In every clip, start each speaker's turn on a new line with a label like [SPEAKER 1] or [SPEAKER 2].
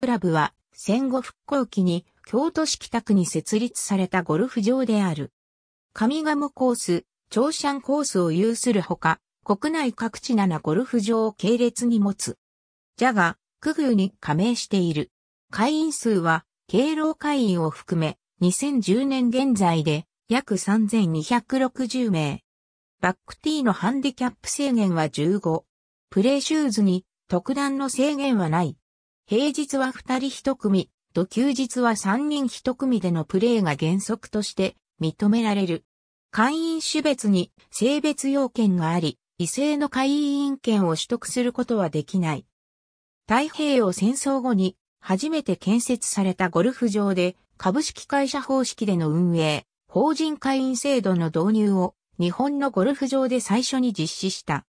[SPEAKER 1] クラブは戦後復興期に京都市北区に設立されたゴルフ場である。上賀コース、長山コースを有するほか、国内各地7ゴルフ場を系列に持つ。じゃが、a 区に加盟している。会員数は、敬老会員を含め、2010年現在で約3260名。バックティーのハンディキャップ制限は15。プレーシューズに特段の制限はない。平日は二人一組、と休日は三人一組でのプレーが原則として認められる。会員種別に性別要件があり、異性の会員権を取得することはできない。太平洋戦争後に初めて建設されたゴルフ場で株式会社方式での運営、法人会員制度の導入を日本のゴルフ場で最初に実施した。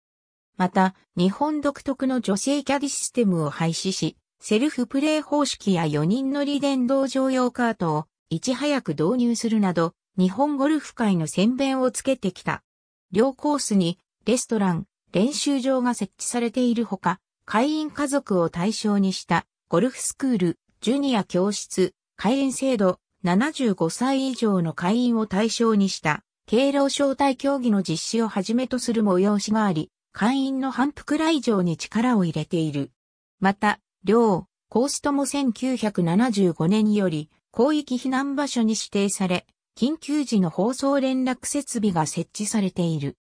[SPEAKER 1] また、日本独特の女性キャディシステムを廃止し、セルフプレイ方式や4人乗り電動乗用カートをいち早く導入するなど、日本ゴルフ界の宣伝をつけてきた。両コースにレストラン、練習場が設置されているほか、会員家族を対象にしたゴルフスクール、ジュニア教室、会員制度、75歳以上の会員を対象にした敬老招待競技の実施をはじめとする催しがあり、会員の反復来場に力を入れている。また、両、ースとも1975年より広域避難場所に指定され、緊急時の放送連絡設備が設置されている。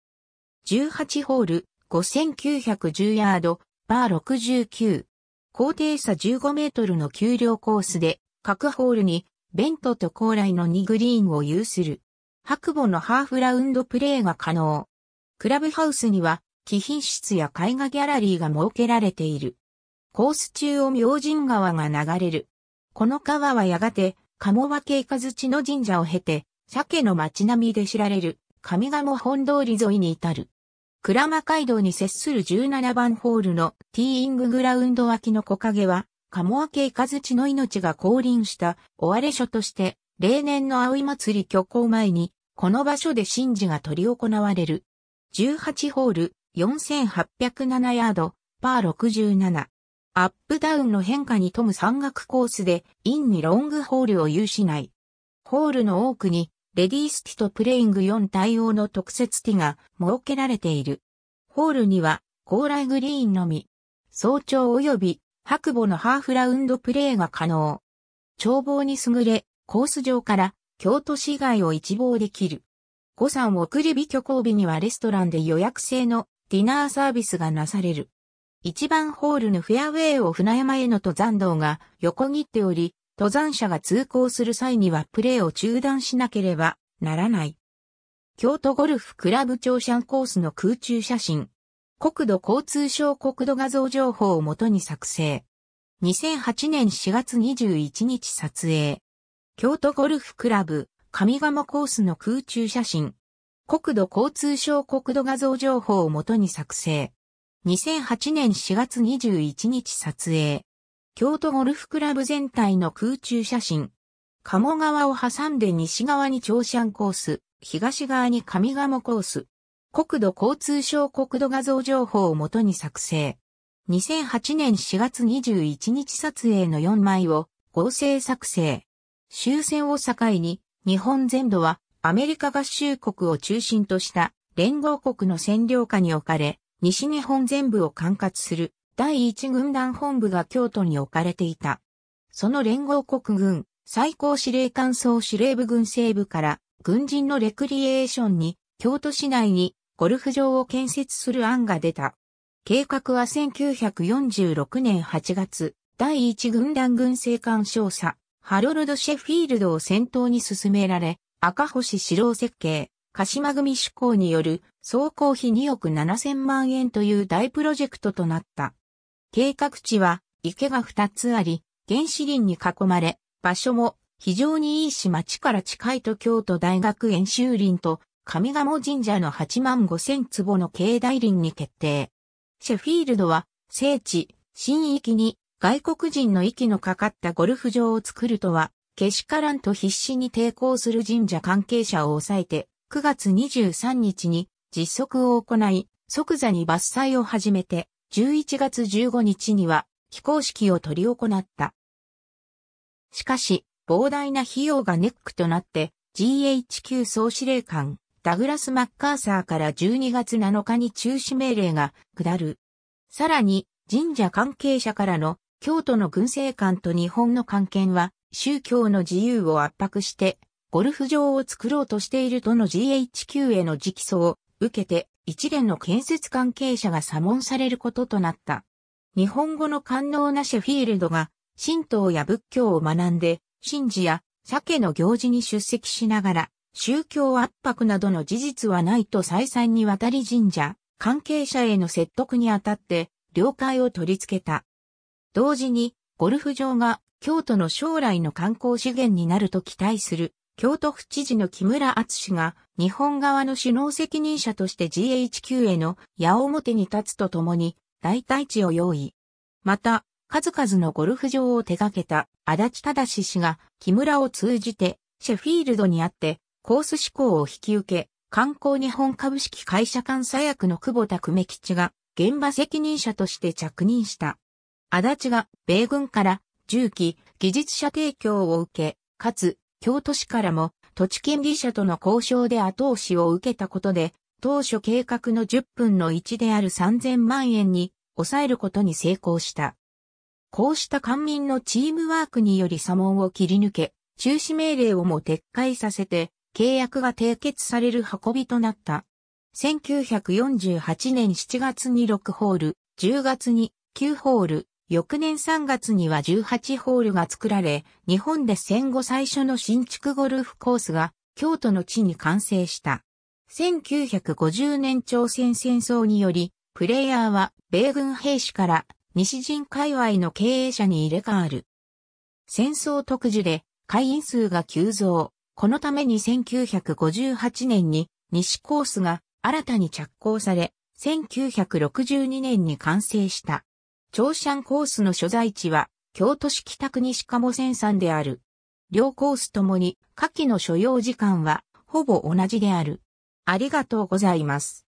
[SPEAKER 1] 18ホール、5910ヤード、バー69。高低差15メートルの給料コースで、各ホールに、ベントと高麗の2グリーンを有する。白母のハーフラウンドプレーが可能。クラブハウスには、貴賓室や絵画ギャラリーが設けられている。コース中を明神川が流れる。この川はやがて、鴨イカズチの神社を経て、鮭の町並みで知られる、上茂本通り沿いに至る。倉間街道に接する17番ホールのティーインググラウンド脇の木陰は、鴨イカズチの命が降臨した追われ所として、例年の葵祭り挙行前に、この場所で神事が取り行われる。18ホール、4807ヤード、パー67。アップダウンの変化に富む山岳コースで、インにロングホールを有しない。ホールの多くに、レディースティとプレイング4対応の特設ティが設けられている。ホールには、高麗グリーンのみ、早朝及び白母のハーフラウンドプレーが可能。眺望に優れ、コース上から京都市街を一望できる。五山送り火挙行日にはレストランで予約制のディナーサービスがなされる。1番ホールのフェアウェイを船山への登山道が横切っており、登山者が通行する際にはプレーを中断しなければならない。京都ゴルフクラブ長者コースの空中写真。国土交通省国土画像情報をもとに作成。2008年4月21日撮影。京都ゴルフクラブ上鴨コースの空中写真。国土交通省国土画像情報をもとに作成。2008年4月21日撮影。京都ゴルフクラブ全体の空中写真。鴨川を挟んで西側に長シャンコース、東側に上鴨コース。国土交通省国土画像情報をもとに作成。2008年4月21日撮影の4枚を合成作成。終戦を境に日本全土はアメリカ合衆国を中心とした連合国の占領下に置かれ、西日本全部を管轄する第一軍団本部が京都に置かれていた。その連合国軍最高司令官総司令部軍西部から軍人のレクリエーションに京都市内にゴルフ場を建設する案が出た。計画は1946年8月、第一軍団軍政官少佐、ハロルド・シェフィールドを先頭に進められ、赤星四郎設計、鹿島組主向による総工費2億7000万円という大プロジェクトとなった。計画地は池が2つあり、原始林に囲まれ、場所も非常にいいし町から近いと京都大学演習林と上賀茂神社の8万5千坪の境内林に決定。シェフィールドは聖地、新域に外国人の息のかかったゴルフ場を作るとは、けしからんと必死に抵抗する神社関係者を抑えて、9月23日に実測を行い、即座に伐採を始めて、11月15日には、非公式を取り行った。しかし、膨大な費用がネックとなって、GHQ 総司令官、ダグラス・マッカーサーから12月7日に中止命令が下る。さらに、神社関係者からの京都の軍政官と日本の関係は宗教の自由を圧迫してゴルフ場を作ろうとしているとの GHQ への直訴を受けて一連の建設関係者が査問されることとなった。日本語の官能なシェフィールドが、神道や仏教を学んで、神事や鮭の行事に出席しながら、宗教圧迫などの事実はないと再三にわたり神社、関係者への説得にあたって、了解を取り付けた。同時に、ゴルフ場が京都の将来の観光資源になると期待する京都府知事の木村厚氏が、日本側の首脳責任者として GHQ への矢面に立つとともに、代替地を用意。また、数々のゴルフ場を手掛けた足立正氏が木村を通じてシェフィールドにあってコース志向を引き受け、観光日本株式会社監査役の久保田久米吉が現場責任者として着任した。足立が米軍から銃機、技術者提供を受け、かつ京都市からも土地権利者との交渉で後押しを受けたことで、当初計画の10分の1である3000万円に抑えることに成功した。こうした官民のチームワークにより左門を切り抜け、中止命令をも撤回させて、契約が締結される運びとなった。1948年7月に6ホール、10月に9ホール、翌年3月には18ホールが作られ、日本で戦後最初の新築ゴルフコースが京都の地に完成した。1950年朝鮮戦争により、プレイヤーは米軍兵士から西人界隈の経営者に入れ替わる。戦争特需で会員数が急増。このために1958年に西コースが新たに着工され、1962年に完成した。長シャンコースの所在地は、京都市北区西鴨線山である。両コースともに、下記の所要時間は、ほぼ同じである。ありがとうございます。